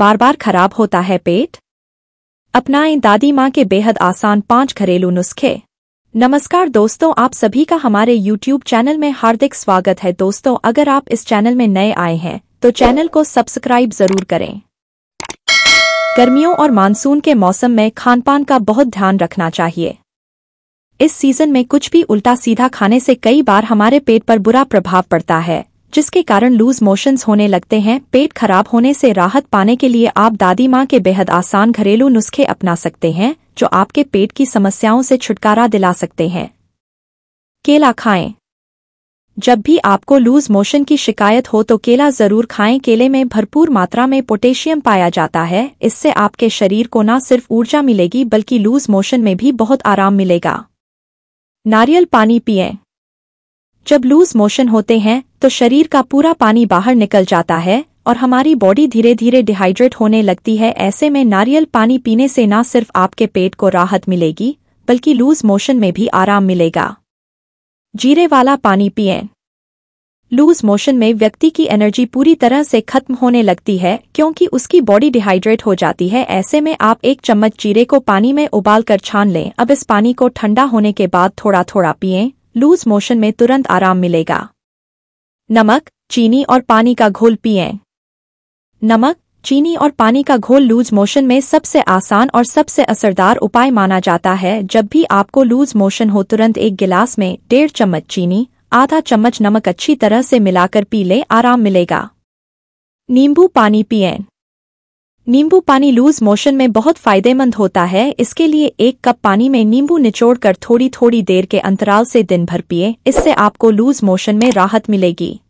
बार बार खराब होता है पेट अपनाएं दादी माँ के बेहद आसान पांच घरेलू नुस्खे नमस्कार दोस्तों आप सभी का हमारे YouTube चैनल में हार्दिक स्वागत है दोस्तों अगर आप इस चैनल में नए आए हैं तो चैनल को सब्सक्राइब जरूर करें गर्मियों और मानसून के मौसम में खानपान का बहुत ध्यान रखना चाहिए इस सीजन में कुछ भी उल्टा सीधा खाने से कई बार हमारे पेट पर बुरा प्रभाव पड़ता है जिसके कारण लूज मोशंस होने लगते हैं पेट खराब होने से राहत पाने के लिए आप दादी माँ के बेहद आसान घरेलू नुस्खे अपना सकते हैं जो आपके पेट की समस्याओं से छुटकारा दिला सकते हैं केला खाएं जब भी आपको लूज मोशन की शिकायत हो तो केला ज़रूर खाएं केले में भरपूर मात्रा में पोटेशियम पाया जाता है इससे आपके शरीर को न सिर्फ ऊर्जा मिलेगी बल्कि लूज मोशन में भी बहुत आराम मिलेगा नारियल पानी पिएं जब लूज मोशन होते हैं तो शरीर का पूरा पानी बाहर निकल जाता है और हमारी बॉडी धीरे धीरे डिहाइड्रेट होने लगती है ऐसे में नारियल पानी पीने से ना सिर्फ आपके पेट को राहत मिलेगी बल्कि लूज मोशन में भी आराम मिलेगा जीरे वाला पानी पिए लूज मोशन में व्यक्ति की एनर्जी पूरी तरह से खत्म होने लगती है क्योंकि उसकी बॉडी डिहाइड्रेट हो जाती है ऐसे में आप एक चम्मच जीरे को पानी में उबाल कर छान लें अब इस पानी को ठंडा होने के बाद थोड़ा थोड़ा पिएं लूज मोशन में तुरंत आराम मिलेगा नमक चीनी और पानी का घोल पिएं नमक चीनी और पानी का घोल लूज मोशन में सबसे आसान और सबसे असरदार उपाय माना जाता है जब भी आपको लूज मोशन हो तुरंत एक गिलास में डेढ़ चम्मच चीनी आधा चम्मच नमक अच्छी तरह से मिलाकर पी लें आराम मिलेगा नींबू पानी पिएं नींबू पानी लूज मोशन में बहुत फायदेमंद होता है इसके लिए एक कप पानी में नींबू निचोड़कर थोड़ी थोड़ी देर के अंतराल से दिन भर पिए इससे आपको लूज मोशन में राहत मिलेगी